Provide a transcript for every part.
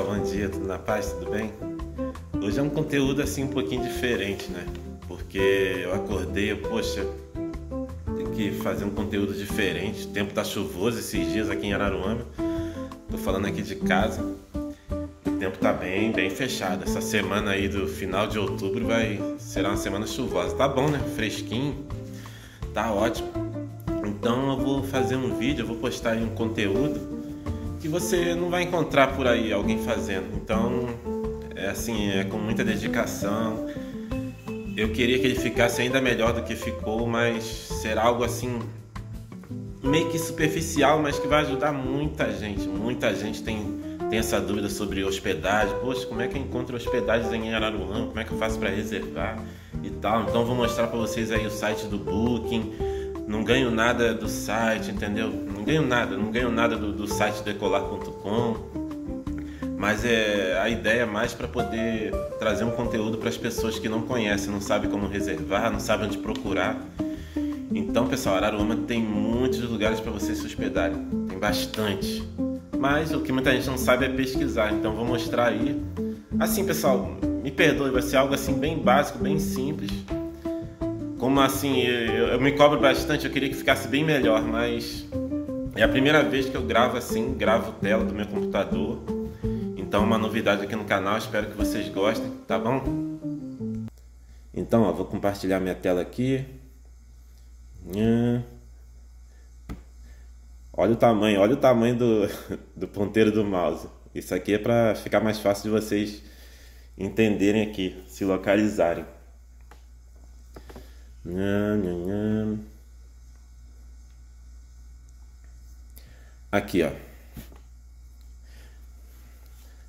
pessoal, bom dia, tudo na paz, tudo bem? Hoje é um conteúdo assim um pouquinho diferente, né? Porque eu acordei, eu, poxa, tem que fazer um conteúdo diferente. O tempo tá chuvoso esses dias aqui em Araruama. Tô falando aqui de casa. O tempo tá bem, bem fechado. Essa semana aí do final de outubro vai será uma semana chuvosa. Tá bom, né? Fresquinho. Tá ótimo. Então eu vou fazer um vídeo, eu vou postar aí um conteúdo que você não vai encontrar por aí alguém fazendo. Então, é assim, é com muita dedicação. Eu queria que ele ficasse ainda melhor do que ficou, mas será algo assim meio que superficial, mas que vai ajudar muita gente. Muita gente tem, tem essa dúvida sobre hospedagem. Poxa, como é que eu encontro hospedagens em Araruama? Como é que eu faço para reservar e tal? Então vou mostrar para vocês aí o site do Booking. Não ganho nada do site, entendeu? não ganho nada, não ganho nada do, do site decolar.com, mas é a ideia é mais para poder trazer um conteúdo para as pessoas que não conhecem, não sabem como reservar, não sabem onde procurar. Então, pessoal, Araruama tem muitos lugares para vocês se hospedarem, tem bastante. Mas o que muita gente não sabe é pesquisar, então vou mostrar aí. Assim, pessoal, me perdoe, vai ser algo assim bem básico, bem simples. Como assim, eu, eu me cobro bastante, eu queria que ficasse bem melhor, mas é a primeira vez que eu gravo assim, gravo tela do meu computador. Então, uma novidade aqui no canal, espero que vocês gostem, tá bom? Então, ó, vou compartilhar minha tela aqui. Olha o tamanho, olha o tamanho do, do ponteiro do mouse. Isso aqui é para ficar mais fácil de vocês entenderem aqui, se localizarem. Nham, nham, nham. Aqui, ó.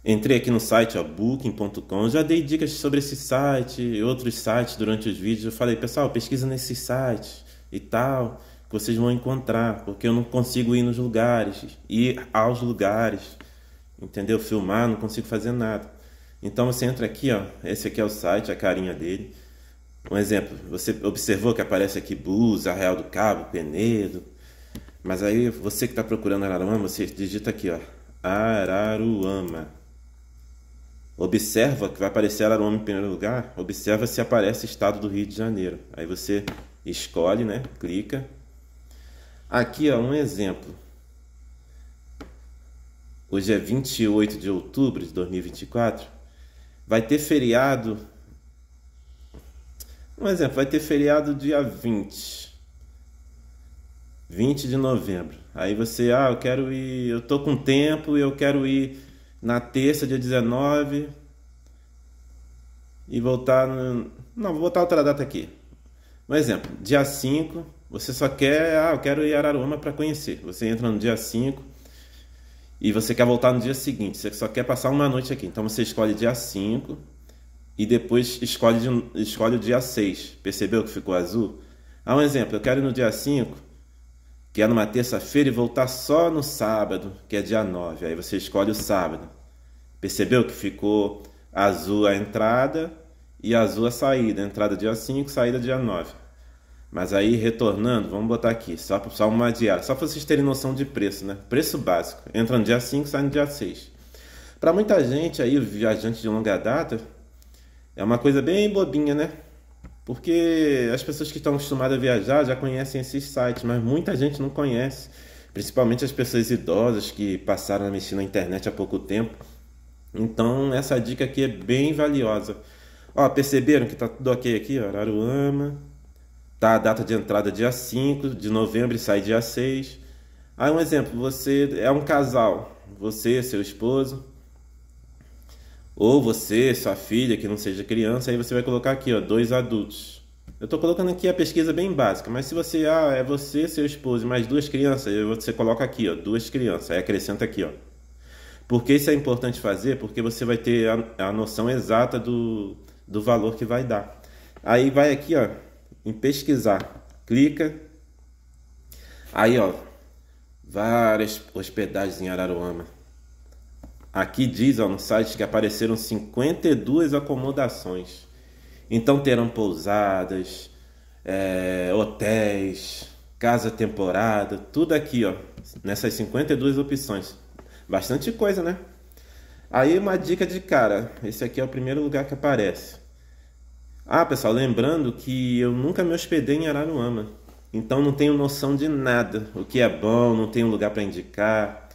Entrei aqui no site, ó, booking.com. Já dei dicas sobre esse site e outros sites durante os vídeos. Eu falei, pessoal, pesquisa nesses sites e tal, que vocês vão encontrar, porque eu não consigo ir nos lugares, ir aos lugares, entendeu? Filmar, não consigo fazer nada. Então você entra aqui, ó, esse aqui é o site, a carinha dele. Um exemplo, você observou que aparece aqui Bus, Arraial do Cabo, Penedo, mas aí você que está procurando Araruama, você digita aqui, ó, Araruama. Observa que vai aparecer Araruama em primeiro lugar. Observa se aparece Estado do Rio de Janeiro. Aí você escolhe, né? Clica. Aqui, ó, um exemplo. Hoje é 28 de outubro de 2024. Vai ter feriado. Um exemplo, vai ter feriado dia 20. 20 de novembro. Aí você, ah, eu quero ir, eu tô com tempo, e eu quero ir na terça, dia 19, e voltar no... Não, vou botar outra data aqui. Um exemplo, dia 5, você só quer, ah, eu quero ir a Araruama para conhecer. Você entra no dia 5 e você quer voltar no dia seguinte, você só quer passar uma noite aqui. Então você escolhe dia 5 e depois escolhe, escolhe o dia 6. Percebeu que ficou azul? Ah, um exemplo, eu quero ir no dia 5 que é numa terça-feira e voltar só no sábado, que é dia 9. Aí você escolhe o sábado. Percebeu que ficou azul a entrada e azul a saída. Entrada dia 5, saída dia 9. Mas aí, retornando, vamos botar aqui, só, só uma diária, só para vocês terem noção de preço, né? Preço básico. Entra no dia 5, sai no dia 6. Para muita gente aí, viajante de longa data, é uma coisa bem bobinha, né? Porque as pessoas que estão acostumadas a viajar já conhecem esses sites, mas muita gente não conhece. Principalmente as pessoas idosas que passaram a mexer na internet há pouco tempo. Então, essa dica aqui é bem valiosa. Ó, perceberam que tá tudo ok aqui? Ó, Araruama. Tá a data de entrada dia 5 de novembro e sai dia 6. Aí um exemplo, você é um casal, você, seu esposo, ou você, sua filha, que não seja criança, aí você vai colocar aqui, ó, dois adultos. Eu estou colocando aqui a pesquisa bem básica, mas se você, ah, é você, seu esposo, mais duas crianças, você coloca aqui, ó, duas crianças, aí acrescenta aqui, ó. Porque isso é importante fazer, porque você vai ter a, a noção exata do, do valor que vai dar. Aí vai aqui, ó, em pesquisar, clica, aí, ó, várias hospedagens em Araruama. Aqui diz ó, no site que apareceram 52 acomodações. Então terão pousadas, é, hotéis, casa temporada, tudo aqui, ó, nessas 52 opções. Bastante coisa, né? Aí uma dica de cara, esse aqui é o primeiro lugar que aparece. Ah, pessoal, lembrando que eu nunca me hospedei em Araruama, então não tenho noção de nada, o que é bom, não tenho lugar para indicar,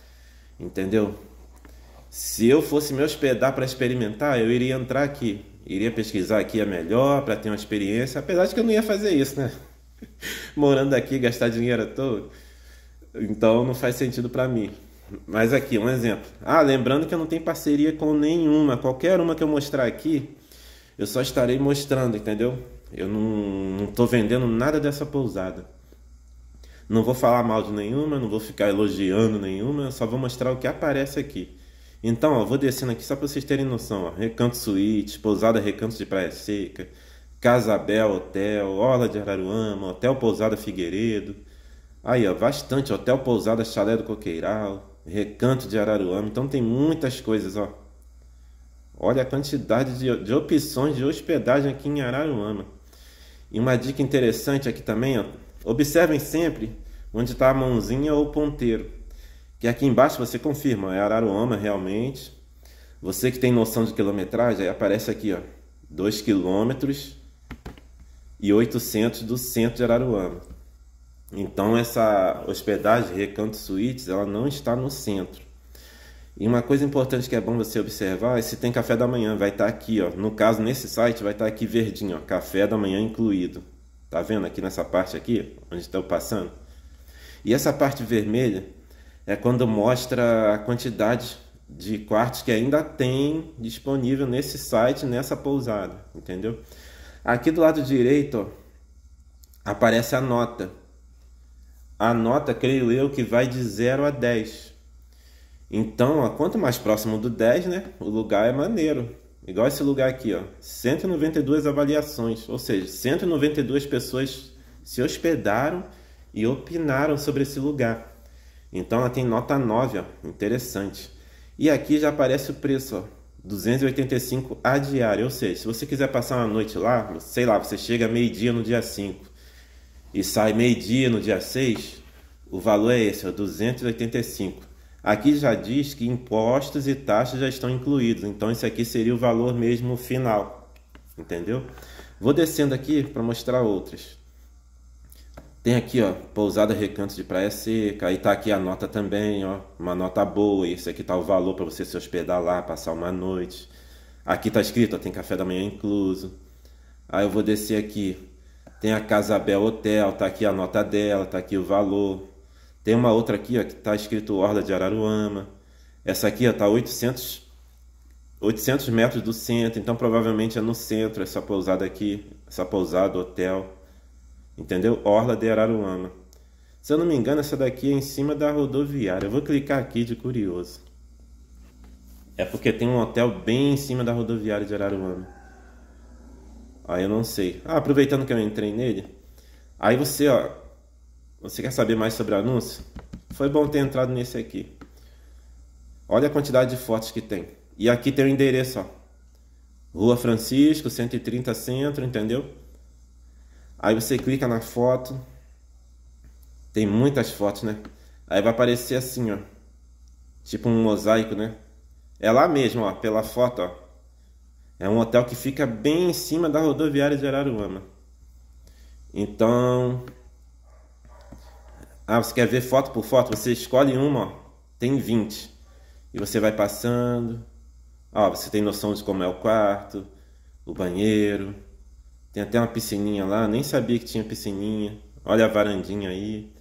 entendeu? Se eu fosse me hospedar para experimentar, eu iria entrar aqui, iria pesquisar aqui a melhor para ter uma experiência, apesar de que eu não ia fazer isso, né? Morando aqui, gastar dinheiro à toa. Então não faz sentido para mim. Mas aqui, um exemplo. Ah, lembrando que eu não tenho parceria com nenhuma. Qualquer uma que eu mostrar aqui, eu só estarei mostrando, entendeu? Eu não estou vendendo nada dessa pousada. Não vou falar mal de nenhuma, não vou ficar elogiando nenhuma, só vou mostrar o que aparece aqui. Então, ó, vou descendo aqui só para vocês terem noção. Ó. Recanto Suíte, Pousada Recanto de Praia Seca, Casabel Hotel, Orla de Araruama, Hotel Pousada Figueiredo. Aí, ó, bastante. Hotel Pousada Chalé do Coqueiral, Recanto de Araruama. Então tem muitas coisas, ó. Olha a quantidade de, de opções de hospedagem aqui em Araruama. E uma dica interessante aqui também, ó. Observem sempre onde está a mãozinha ou o ponteiro que aqui embaixo você confirma, é Araruama realmente. Você que tem noção de quilometragem, aparece aqui, ó, 2 km e 800 do centro de Araruama. Então essa hospedagem Recanto Suítes, ela não está no centro. E uma coisa importante que é bom você observar é se tem café da manhã, vai estar tá aqui, ó. No caso, nesse site vai estar tá aqui verdinho, ó, café da manhã incluído. Tá vendo aqui nessa parte aqui, onde estão passando? E essa parte vermelha é quando mostra a quantidade de quartos que ainda tem disponível nesse site, nessa pousada, entendeu? Aqui do lado direito ó, aparece a nota. A nota, creio eu, que vai de 0 a 10. Então, ó, quanto mais próximo do 10, né, o lugar é maneiro. Igual esse lugar aqui, ó, 192 avaliações, ou seja, 192 pessoas se hospedaram e opinaram sobre esse lugar. Então ela tem nota 9, ó, interessante. E aqui já aparece o preço, ó, 285 a diária, ou seja, se você quiser passar uma noite lá, sei lá, você chega meio-dia no dia 5 e sai meio-dia no dia 6, o valor é esse, ó, 285. Aqui já diz que impostos e taxas já estão incluídos, então esse aqui seria o valor mesmo final, entendeu? Vou descendo aqui para mostrar outras. Tem aqui, ó, pousada recanto de Praia Seca. Aí tá aqui a nota também, ó, uma nota boa. Esse aqui tá o valor para você se hospedar lá, passar uma noite. Aqui tá escrito, ó, tem café da manhã incluso. Aí eu vou descer aqui. Tem a Casabel Hotel, tá aqui a nota dela, tá aqui o valor. Tem uma outra aqui, ó, que tá escrito Horda de Araruama. Essa aqui, ó, tá 800 800 metros do centro, então provavelmente é no centro essa pousada aqui, essa pousada, hotel. Entendeu? Orla de Araruama. Se eu não me engano, essa daqui é em cima da rodoviária. Eu vou clicar aqui de curioso. É porque tem um hotel bem em cima da rodoviária de Araruama. Aí ah, eu não sei. Ah, aproveitando que eu entrei nele. Aí você, ó. Você quer saber mais sobre anúncio? Foi bom ter entrado nesse aqui. Olha a quantidade de fotos que tem. E aqui tem o endereço, ó. Rua Francisco, 130 Centro, entendeu? Aí você clica na foto. Tem muitas fotos, né? Aí vai aparecer assim, ó. Tipo um mosaico, né? É lá mesmo, ó, pela foto, ó. É um hotel que fica bem em cima da rodoviária de Araruama. Então, ah, você quer ver foto por foto? Você escolhe uma, ó. Tem 20. E você vai passando. Ó, você tem noção de como é o quarto, o banheiro, tem até uma piscininha lá, nem sabia que tinha piscininha. Olha a varandinha aí.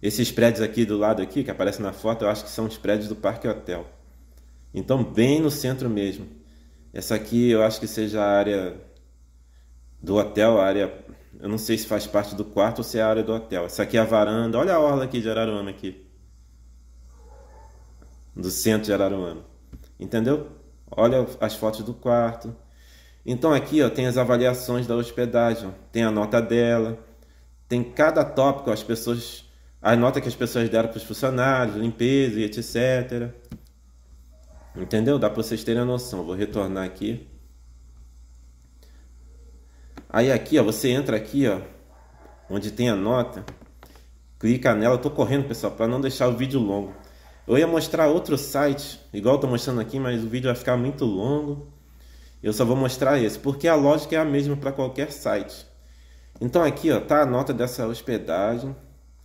Esses prédios aqui do lado aqui, que aparecem na foto, eu acho que são os prédios do Parque Hotel. Então, bem no centro mesmo. Essa aqui eu acho que seja a área do hotel, a área... Eu não sei se faz parte do quarto ou se é a área do hotel. Essa aqui é a varanda. Olha a orla aqui de Araruama aqui. Do centro de Araruama. Entendeu? Olha as fotos do quarto. Então aqui ó, tem as avaliações da hospedagem, ó, tem a nota dela, tem cada tópico, as pessoas, a nota que as pessoas deram para os funcionários, limpeza e etc. Entendeu? Dá para vocês terem a noção. Vou retornar aqui. Aí aqui, ó, você entra aqui, ó, onde tem a nota, clica nela. Eu tô correndo, pessoal, para não deixar o vídeo longo. Eu ia mostrar outro site, igual eu tô mostrando aqui, mas o vídeo vai ficar muito longo. Eu só vou mostrar esse, porque a lógica é a mesma para qualquer site. Então aqui ó, tá a nota dessa hospedagem.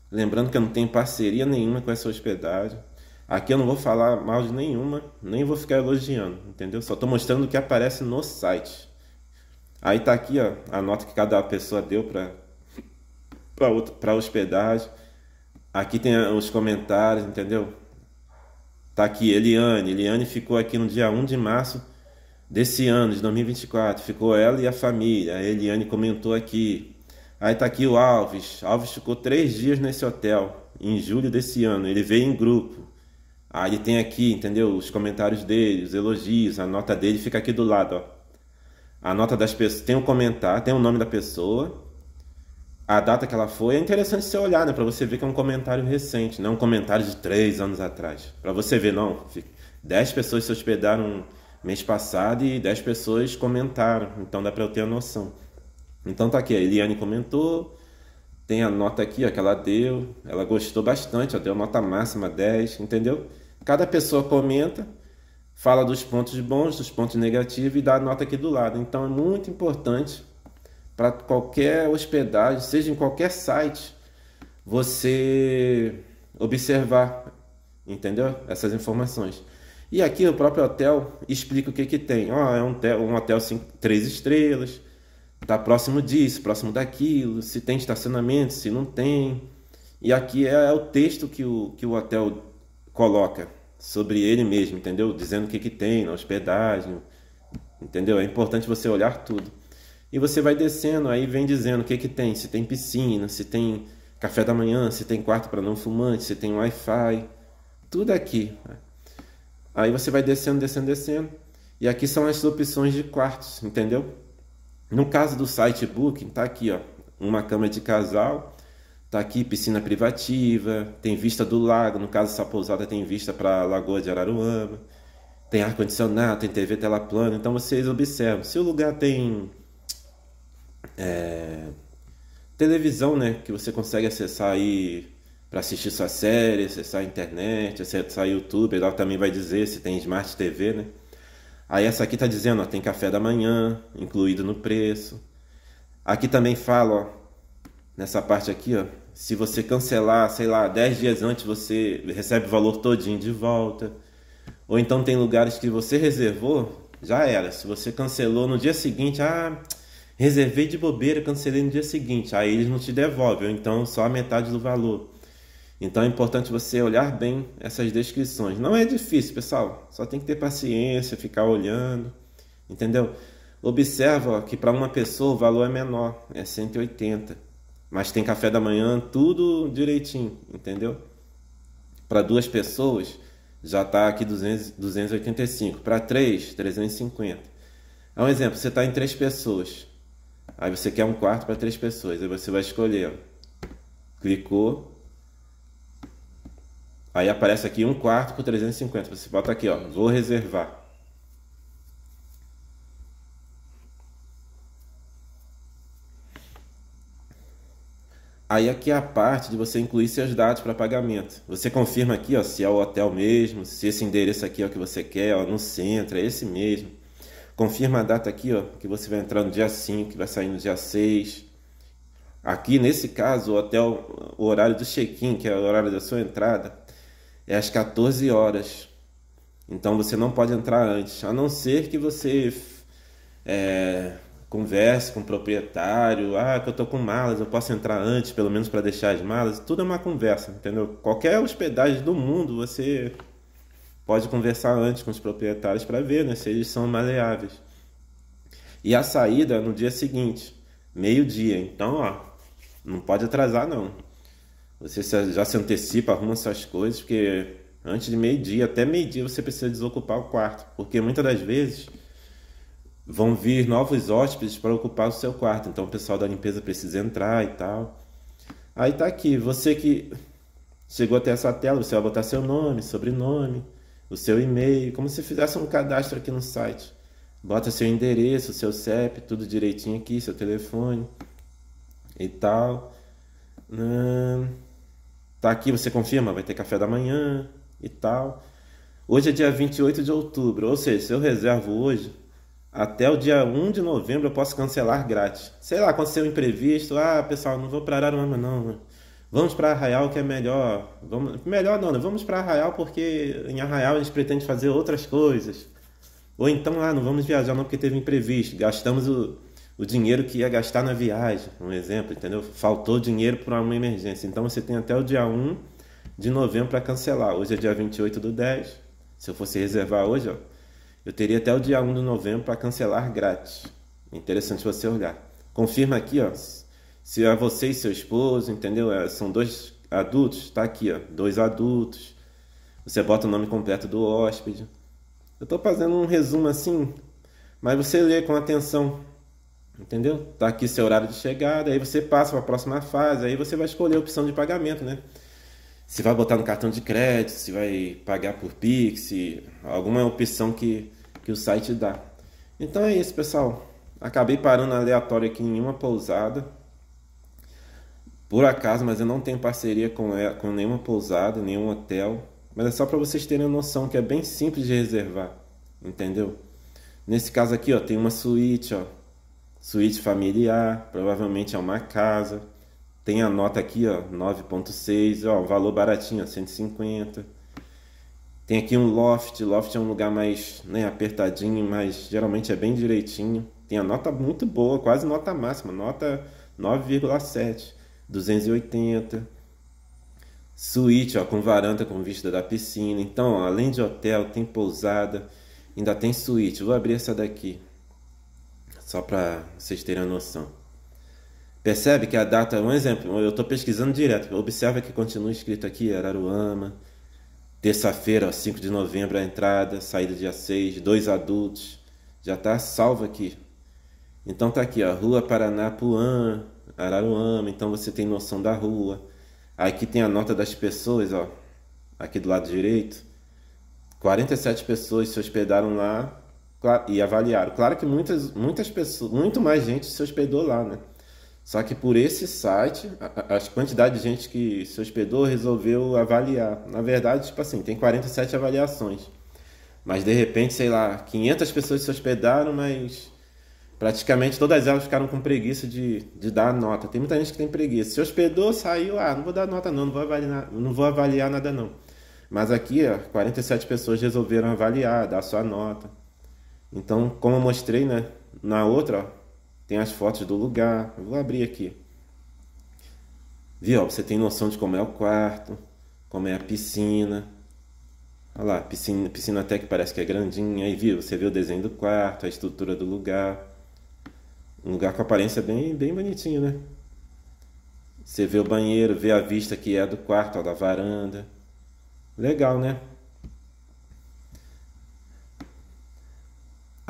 Lembrando que eu não tenho parceria nenhuma com essa hospedagem. Aqui eu não vou falar mal de nenhuma, nem vou ficar elogiando, entendeu? Só estou mostrando o que aparece no site. Aí tá aqui ó, a nota que cada pessoa deu para para hospedagem. Aqui tem os comentários, entendeu? Tá aqui Eliane. Eliane ficou aqui no dia 1 de março desse ano, de 2024, ficou ela e a família. A Eliane comentou aqui. Aí tá aqui o Alves. Alves ficou três dias nesse hotel em julho desse ano. Ele veio em grupo. Aí ele tem aqui, entendeu? Os comentários dele, os elogios, a nota dele fica aqui do lado, ó. A nota das pessoas tem o um comentário, tem o um nome da pessoa, a data que ela foi. É interessante você olhar, né? Para você ver que é um comentário recente, não um comentário de três anos atrás. Para você ver, não. Dez pessoas se hospedaram mês passado e 10 pessoas comentaram, então dá para eu ter a noção. Então tá aqui, a Eliane comentou, tem a nota aqui ó, que ela deu, ela gostou bastante, ó, deu nota máxima 10, entendeu? Cada pessoa comenta, fala dos pontos bons, dos pontos negativos e dá a nota aqui do lado. Então é muito importante para qualquer hospedagem, seja em qualquer site, você observar, entendeu? Essas informações. E aqui o próprio hotel explica o que, que tem. ó é um hotel, um hotel cinco, três estrelas, está próximo disso, próximo daquilo, se tem estacionamento, se não tem. E aqui é, é, o texto que o, que o hotel coloca sobre ele mesmo, entendeu? Dizendo o que, que tem na hospedagem, entendeu? É importante você olhar tudo. E você vai descendo, aí vem dizendo o que, que tem, se tem piscina, se tem café da manhã, se tem quarto para não fumante, se tem Wi-Fi, tudo aqui. Aí você vai descendo, descendo, descendo. E aqui são as opções de quartos, entendeu? No caso do site Booking, tá aqui, ó, uma cama de casal, tá aqui piscina privativa, tem vista do lago, no caso essa pousada tem vista para a Lagoa de Araruama, tem ar condicionado, tem TV tela plana, então vocês observam. Se o lugar tem é, televisão, né, que você consegue acessar aí para assistir sua série, acessar a internet, acessar o YouTube, lá também vai dizer se tem Smart TV, né? Aí essa aqui tá dizendo, ó, tem café da manhã incluído no preço. Aqui também fala, ó, nessa parte aqui, ó, se você cancelar, sei lá, 10 dias antes você recebe o valor todinho de volta. Ou então tem lugares que você reservou, já era. Se você cancelou no dia seguinte, ah, reservei de bobeira, cancelei no dia seguinte, aí eles não te devolvem, ou então só a metade do valor. Então é importante você olhar bem essas descrições. Não é difícil, pessoal. Só tem que ter paciência, ficar olhando, entendeu? Observa que para uma pessoa o valor é menor, é 180. Mas tem café da manhã, tudo direitinho, entendeu? Para duas pessoas já está aqui 200, 285. Para três, 350. É um exemplo, você está em três pessoas. Aí você quer um quarto para três pessoas. Aí você vai escolher. Clicou, Aí aparece aqui um quarto por 350. Você bota aqui, ó. Vou reservar. Aí aqui é a parte de você incluir seus dados para pagamento. Você confirma aqui, ó, se é o hotel mesmo, se esse endereço aqui é o que você quer, ó, no centro, é esse mesmo. Confirma a data aqui, ó, que você vai entrar no dia 5, que vai sair no dia 6. Aqui nesse caso, o hotel, o horário do check-in, que é o horário da sua entrada, é às 14 horas. Então você não pode entrar antes, a não ser que você é, converse com o proprietário, ah, que eu tô com malas, eu posso entrar antes, pelo menos para deixar as malas. Tudo é uma conversa, entendeu? Qualquer hospedagem do mundo você pode conversar antes com os proprietários para ver né, se eles são maleáveis. E a saída é no dia seguinte, meio-dia. Então, ó, não pode atrasar não. Você já se antecipa, arruma suas coisas, porque antes de meio-dia, até meio-dia você precisa desocupar o quarto, porque muitas das vezes vão vir novos hóspedes para ocupar o seu quarto, então o pessoal da limpeza precisa entrar e tal. Aí tá aqui, você que chegou até essa tela, você vai botar seu nome, sobrenome, o seu e-mail, como se fizesse um cadastro aqui no site. Bota seu endereço, seu CEP, tudo direitinho aqui, seu telefone e tal. Hum... Tá aqui, você confirma? Vai ter café da manhã e tal. Hoje é dia 28 de outubro, ou seja, se eu reservo hoje, até o dia 1 de novembro eu posso cancelar grátis. Sei lá, aconteceu um imprevisto, ah, pessoal, não vou para Araruama não, vamos para Arraial que é melhor. Vamos, melhor não, né? vamos para Arraial porque em Arraial a gente pretende fazer outras coisas. Ou então, ah, não vamos viajar não porque teve imprevisto, gastamos o o dinheiro que ia gastar na viagem, um exemplo, entendeu? Faltou dinheiro para uma emergência. Então você tem até o dia 1 de novembro para cancelar. Hoje é dia 28 do 10. Se eu fosse reservar hoje, ó, eu teria até o dia 1 de novembro para cancelar grátis. Interessante você olhar. Confirma aqui, ó, se é você e seu esposo, entendeu? É, são dois adultos, tá aqui, ó, dois adultos. Você bota o nome completo do hóspede. Eu estou fazendo um resumo assim, mas você lê com atenção Entendeu? Tá aqui seu horário de chegada, aí você passa para a próxima fase, aí você vai escolher a opção de pagamento, né? Se vai botar no cartão de crédito, se vai pagar por Pix, alguma opção que, que o site dá. Então é isso, pessoal. Acabei parando aleatório aqui em uma pousada. Por acaso, mas eu não tenho parceria com, é, com nenhuma pousada, nenhum hotel. Mas é só para vocês terem noção que é bem simples de reservar, entendeu? Nesse caso aqui, ó, tem uma suíte, ó, suíte familiar, provavelmente é uma casa. Tem a nota aqui, ó, 9.6, ó, valor baratinho, ó, 150. Tem aqui um loft, loft é um lugar mais né, apertadinho, mas geralmente é bem direitinho. Tem a nota muito boa, quase nota máxima, nota 9,7, 280. Suíte, ó, com varanda com vista da piscina. Então, ó, além de hotel, tem pousada, ainda tem suíte. Vou abrir essa daqui só para vocês terem a noção. Percebe que a data, um exemplo, eu estou pesquisando direto, observa que continua escrito aqui Araruama, terça-feira, 5 de novembro, a entrada, saída dia 6, dois adultos, já está salvo aqui. Então tá aqui, ó, Rua Paranapuã, Araruama, então você tem noção da rua. Aqui tem a nota das pessoas, ó, aqui do lado direito. 47 pessoas se hospedaram lá e avaliaram. Claro que muitas, muitas pessoas, muito mais gente se hospedou lá, né? Só que por esse site, a, a quantidade de gente que se hospedou resolveu avaliar. Na verdade, tipo assim, tem 47 avaliações. Mas de repente, sei lá, 500 pessoas se hospedaram, mas praticamente todas elas ficaram com preguiça de, de dar nota. Tem muita gente que tem preguiça. Se hospedou, saiu, ah, não vou dar nota não, não vou avaliar, não vou avaliar nada não. Mas aqui, ó, 47 pessoas resolveram avaliar, dar sua nota. Então, como eu mostrei, né? Na outra, ó, tem as fotos do lugar. Eu vou abrir aqui. Viu? você tem noção de como é o quarto, como é a piscina. Olha lá, piscina, piscina até que parece que é grandinha. Aí, viu? Você vê o desenho do quarto, a estrutura do lugar. Um lugar com aparência bem, bem bonitinho, né? Você vê o banheiro, vê a vista que é do quarto, ó, da varanda. Legal, né?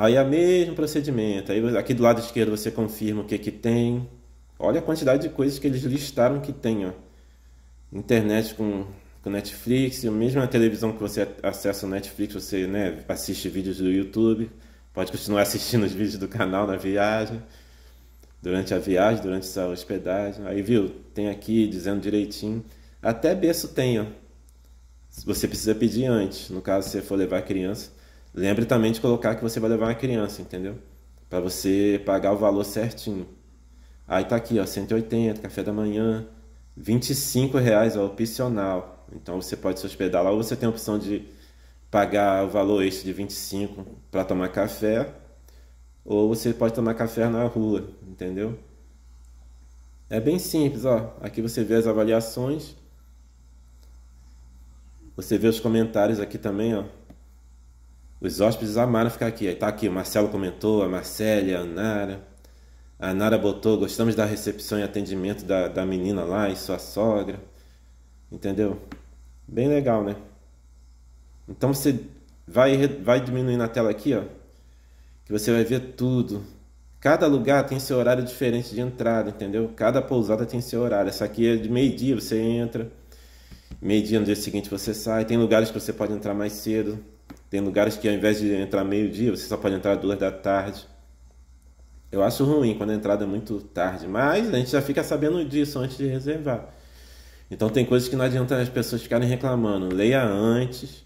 Aí é o mesmo procedimento. Aí aqui do lado esquerdo você confirma o que, que tem. Olha a quantidade de coisas que eles listaram que tem. Ó. Internet com, com Netflix, mesmo na televisão que você acessa o Netflix, você né, assiste vídeos do YouTube. Pode continuar assistindo os vídeos do canal na viagem, durante a viagem, durante essa hospedagem. Aí viu, tem aqui dizendo direitinho. Até berço tem, ó. Você precisa pedir antes, no caso se for levar criança. Lembre também de colocar que você vai levar uma criança, entendeu? Para você pagar o valor certinho. Aí tá aqui, ó, 180, café da manhã, 25 reais, ó, opcional. Então você pode se hospedar lá ou você tem a opção de pagar o valor extra de 25 para tomar café, ou você pode tomar café na rua, entendeu? É bem simples, ó. Aqui você vê as avaliações. Você vê os comentários aqui também, ó. Os hóspedes amaram ficar aqui. Aí tá aqui, o Marcelo comentou, a Marcélia, a Nara. A Nara botou, gostamos da recepção e atendimento da, da menina lá e sua sogra. Entendeu? Bem legal, né? Então você vai, vai diminuindo a tela aqui, ó. Que você vai ver tudo. Cada lugar tem seu horário diferente de entrada, entendeu? Cada pousada tem seu horário. Essa aqui é de meio-dia, você entra. Meio-dia no dia seguinte você sai. Tem lugares que você pode entrar mais cedo. Tem lugares que ao invés de entrar meio-dia, você só pode entrar duas da tarde. Eu acho ruim quando a entrada é muito tarde, mas a gente já fica sabendo disso antes de reservar. Então tem coisas que não adianta as pessoas ficarem reclamando. Leia antes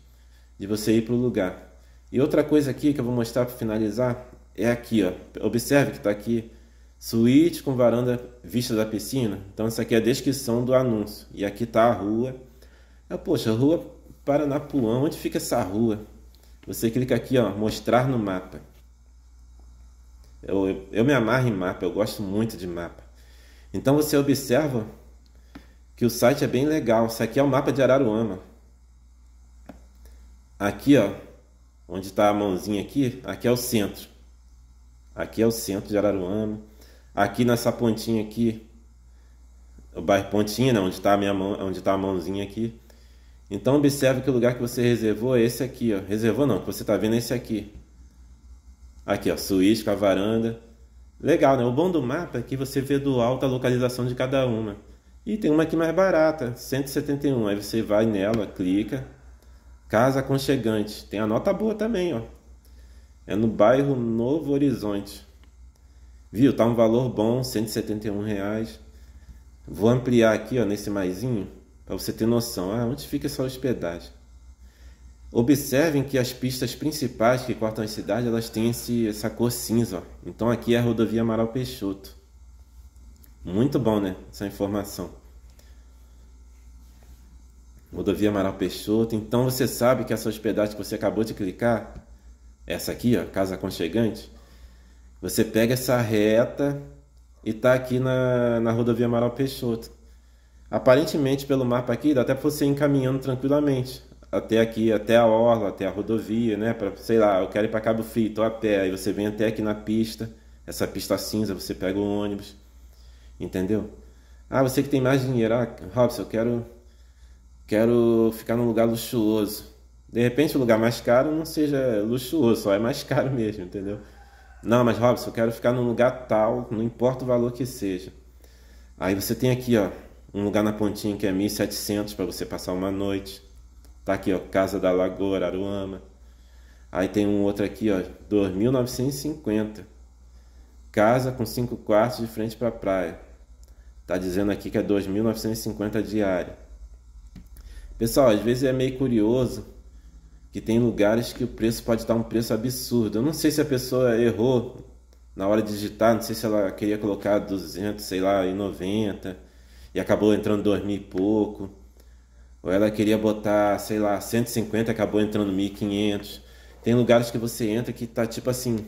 de você ir para o lugar. E outra coisa aqui que eu vou mostrar para finalizar é aqui, ó. Observe que está aqui suíte com varanda vista da piscina. Então isso aqui é a descrição do anúncio. E aqui está a rua. Eu, poxa, rua Paranapuã, onde fica essa rua? Você clica aqui, ó, mostrar no mapa. Eu, eu, eu me amarro em mapa, eu gosto muito de mapa. Então você observa que o site é bem legal. Isso aqui é o mapa de Araruama. Aqui, ó, onde está a mãozinha aqui, aqui é o centro. Aqui é o centro de Araruama. Aqui nessa pontinha aqui, o bairro Pontinha, né, onde está a minha mão, onde tá a mãozinha aqui, então observe que o lugar que você reservou é esse aqui, ó. Reservou não, que você está vendo é esse aqui. Aqui, ó, suíte com a varanda. Legal, né? O bom do mapa é que você vê do alto a localização de cada uma. E tem uma aqui mais barata, 171. Aí você vai nela, clica. Casa aconchegante. Tem a nota boa também, ó. É no bairro Novo Horizonte. Viu? Tá um valor bom, 171 reais. Vou ampliar aqui, ó, nesse maisinho para você ter noção. Ah, onde fica essa hospedagem? Observem que as pistas principais que cortam a cidade, elas têm esse, essa cor cinza. Ó. Então aqui é a rodovia Amaral Peixoto. Muito bom, né? Essa informação. Rodovia Amaral Peixoto. Então você sabe que essa hospedagem que você acabou de clicar, essa aqui, ó, Casa Aconchegante, você pega essa reta e tá aqui na, na rodovia Amaral Peixoto. Aparentemente, pelo mapa aqui, dá até para você ir encaminhando tranquilamente. Até aqui, até a orla, até a rodovia, né? para sei lá, eu quero ir para Cabo Frio, tô a pé. Aí você vem até aqui na pista. Essa pista cinza, você pega o ônibus. Entendeu? Ah, você que tem mais dinheiro. Ah, Robson, eu quero, quero ficar num lugar luxuoso. De repente, o lugar mais caro não seja luxuoso, só é mais caro mesmo, entendeu? Não, mas Robson, eu quero ficar num lugar tal, não importa o valor que seja. Aí você tem aqui, ó, um lugar na Pontinha que é 1.700 para você passar uma noite. Tá aqui, ó, Casa da Lagoa, Araruama. Aí tem um outro aqui, ó, 2.950. Casa com cinco quartos de frente para a praia. Tá dizendo aqui que é 2.950 diária. Pessoal, às vezes é meio curioso que tem lugares que o preço pode estar um preço absurdo. Eu não sei se a pessoa errou na hora de digitar, não sei se ela queria colocar 200, sei lá, e 90 e acabou entrando dois mil e pouco. Ou ela queria botar, sei lá, 150, acabou entrando 1.500. Tem lugares que você entra que tá tipo assim,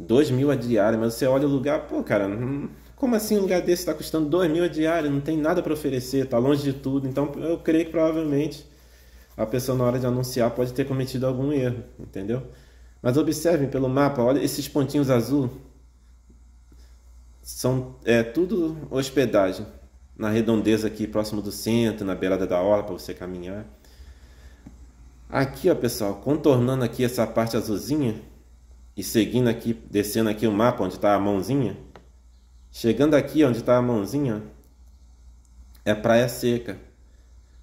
dois mil a diária, mas você olha o lugar, pô, cara, hum, como assim um lugar desse tá custando dois mil a diária? Não tem nada para oferecer, tá longe de tudo. Então eu creio que provavelmente a pessoa na hora de anunciar pode ter cometido algum erro, entendeu? Mas observem pelo mapa, olha esses pontinhos azul. São é, tudo hospedagem na redondeza aqui próximo do centro, na beirada da orla para você caminhar. Aqui, ó, pessoal, contornando aqui essa parte azulzinha e seguindo aqui, descendo aqui o mapa onde está a mãozinha. Chegando aqui onde está a mãozinha, é praia seca.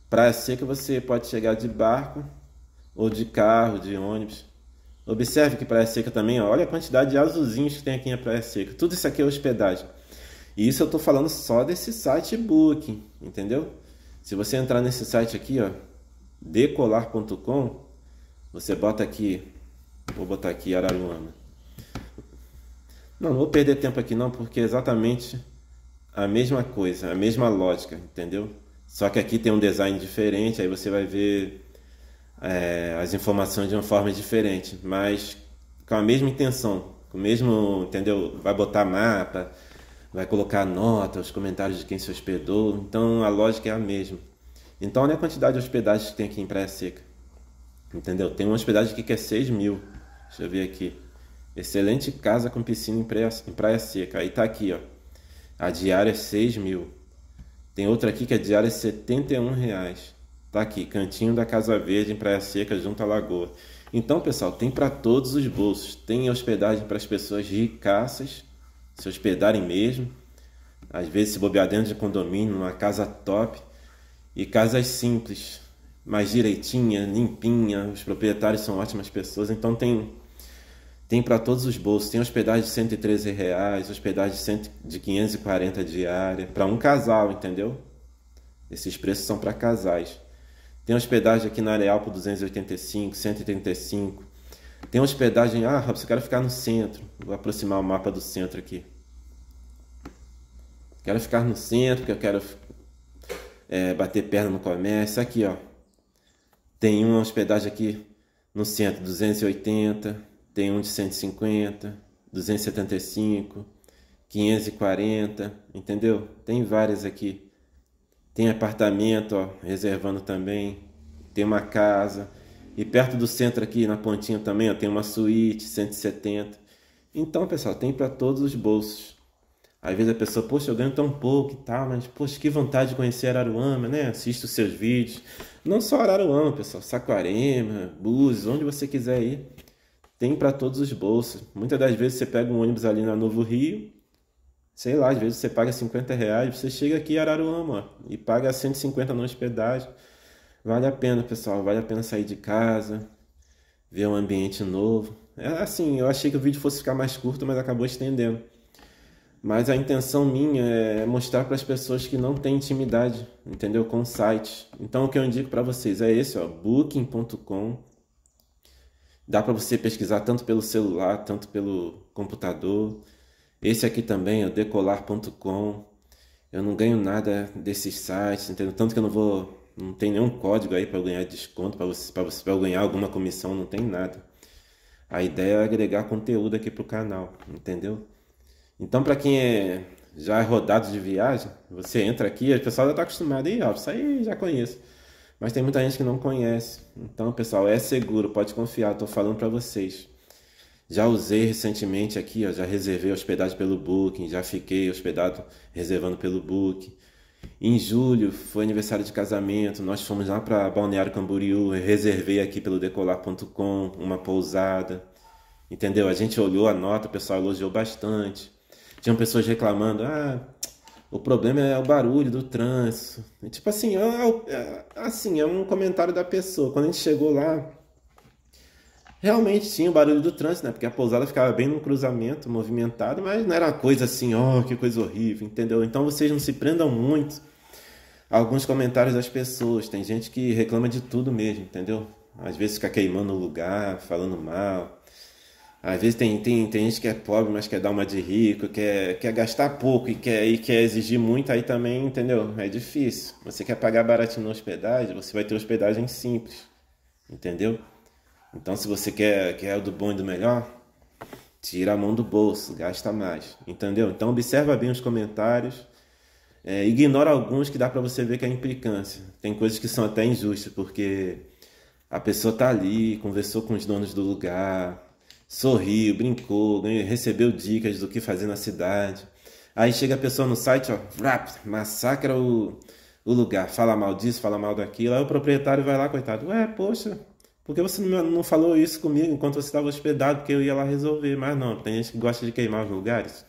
Praia seca você pode chegar de barco ou de carro, de ônibus. Observe que praia seca também, ó, olha a quantidade de azulzinhos que tem aqui na praia seca. Tudo isso aqui é hospedagem. E isso eu estou falando só desse site Booking, entendeu? Se você entrar nesse site aqui, ó, decolar.com, você bota aqui, vou botar aqui Araruama. Não, não vou perder tempo aqui não, porque é exatamente a mesma coisa, a mesma lógica, entendeu? Só que aqui tem um design diferente, aí você vai ver é, as informações de uma forma diferente, mas com a mesma intenção, com o mesmo, entendeu? Vai botar mapa, vai colocar a nota, os comentários de quem se hospedou. Então a lógica é a mesma. Então olha a quantidade de hospedagens que tem aqui em Praia Seca. Entendeu? Tem uma hospedagem aqui que é 6 mil. Deixa eu ver aqui. Excelente casa com piscina em praia, em praia seca. Aí tá aqui, ó. A diária é 6 mil. Tem outra aqui que a diária é 71 reais. Tá aqui, cantinho da Casa Verde em Praia Seca, junto à Lagoa. Então, pessoal, tem para todos os bolsos. Tem hospedagem para as pessoas ricaças se hospedarem mesmo. Às vezes se bobear dentro de condomínio, numa casa top. E casas simples, mais direitinha, limpinha. Os proprietários são ótimas pessoas, então tem tem para todos os bolsos. Tem hospedagem de 113 reais, hospedagem de, 100, de 540 diária, para um casal, entendeu? Esses preços são para casais. Tem hospedagem aqui na Areal por 285, 135, tem hospedagem. Ah, rapaz, eu quero ficar no centro. Vou aproximar o mapa do centro aqui. Quero ficar no centro, porque eu quero é, bater perna no comércio. Aqui, ó. Tem uma hospedagem aqui no centro, 280. Tem um de 150, 275, 540. Entendeu? Tem várias aqui. Tem apartamento, ó, reservando também. Tem uma casa e perto do centro aqui, na pontinha também, ó, tem uma suíte, 170. Então, pessoal, tem para todos os bolsos. Às vezes a pessoa, poxa, eu ganho tão pouco e tal, mas, poxa, que vontade de conhecer Araruama, né? Assista os seus vídeos. Não só Araruama, pessoal, Saquarema, Búzios, onde você quiser ir. Tem para todos os bolsos. Muitas das vezes você pega um ônibus ali na Novo Rio, sei lá, às vezes você paga 50 reais, você chega aqui em Araruama ó, e paga 150 na hospedagem. Vale a pena, pessoal. Vale a pena sair de casa, ver um ambiente novo. É assim, eu achei que o vídeo fosse ficar mais curto, mas acabou estendendo. Mas a intenção minha é mostrar para as pessoas que não têm intimidade, entendeu? Com o site. Então o que eu indico para vocês é esse, ó, booking.com. Dá para você pesquisar tanto pelo celular, tanto pelo computador. Esse aqui também o decolar.com. Eu não ganho nada desses sites, entendeu? Tanto que eu não vou não tem nenhum código aí para ganhar desconto, para você, você ganhar alguma comissão, não tem nada. A ideia é agregar conteúdo aqui para o canal, entendeu? Então, para quem é, já é rodado de viagem, você entra aqui, o pessoal já está acostumado, aí ó, isso aí já conheço. Mas tem muita gente que não conhece. Então, pessoal, é seguro, pode confiar, estou falando para vocês. Já usei recentemente aqui, ó, já reservei hospedagem pelo Booking, já fiquei hospedado reservando pelo Booking. Em julho foi aniversário de casamento, nós fomos lá para Balneário Camboriú, reservei aqui pelo decolar.com uma pousada. Entendeu? A gente olhou a nota, o pessoal elogiou bastante. Tinham pessoas reclamando: "Ah, o problema é o barulho do trânsito". E, tipo assim, é, é, é assim, é um comentário da pessoa. Quando a gente chegou lá, Realmente tinha o barulho do trânsito, né? Porque a pousada ficava bem no cruzamento, movimentado, mas não era uma coisa assim, ó, oh, que coisa horrível, entendeu? Então vocês não se prendam muito a alguns comentários das pessoas. Tem gente que reclama de tudo mesmo, entendeu? Às vezes fica queimando o lugar, falando mal. Às vezes tem, tem, tem gente que é pobre, mas quer dar uma de rico, quer, quer gastar pouco e quer, e quer exigir muito, aí também, entendeu? É difícil. Você quer pagar baratinho na hospedagem, você vai ter hospedagem simples, entendeu? Então, se você quer, quer o do bom e do melhor, tira a mão do bolso, gasta mais, entendeu? Então, observa bem os comentários. É, ignora alguns que dá para você ver que é implicância. Tem coisas que são até injustas, porque a pessoa tá ali, conversou com os donos do lugar, sorriu, brincou, ganhou, recebeu dicas do que fazer na cidade. Aí chega a pessoa no site, ó, rap, massacra o, o lugar, fala mal disso, fala mal daquilo. Aí o proprietário vai lá, coitado, ué, poxa, porque você não falou isso comigo enquanto você estava hospedado, porque eu ia lá resolver. Mas não, tem gente que gosta de queimar os lugares.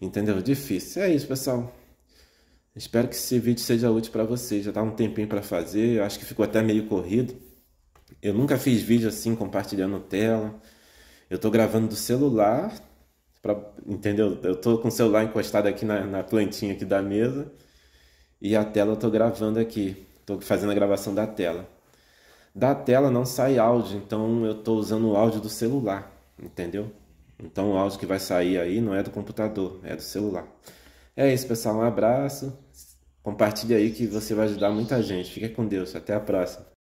Entendeu? Difícil. É isso, pessoal. Espero que esse vídeo seja útil para vocês. Já está um tempinho para fazer. Eu acho que ficou até meio corrido. Eu nunca fiz vídeo assim compartilhando tela. Eu estou gravando do celular, pra, entendeu? Eu estou com o celular encostado aqui na, na, plantinha aqui da mesa e a tela eu estou gravando aqui. Estou fazendo a gravação da tela da tela não sai áudio, então eu estou usando o áudio do celular, entendeu? Então o áudio que vai sair aí não é do computador, é do celular. É isso, pessoal. Um abraço. Compartilhe aí que você vai ajudar muita gente. Fica com Deus. Até a próxima.